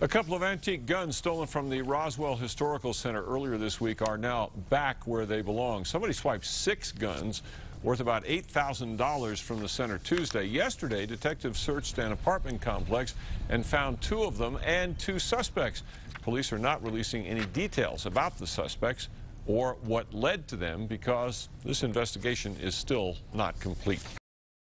A couple of antique guns stolen from the Roswell Historical Center earlier this week are now back where they belong. Somebody swiped six guns worth about $8,000 from the center Tuesday. Yesterday, detectives searched an apartment complex and found two of them and two suspects. Police are not releasing any details about the suspects or what led to them because this investigation is still not complete.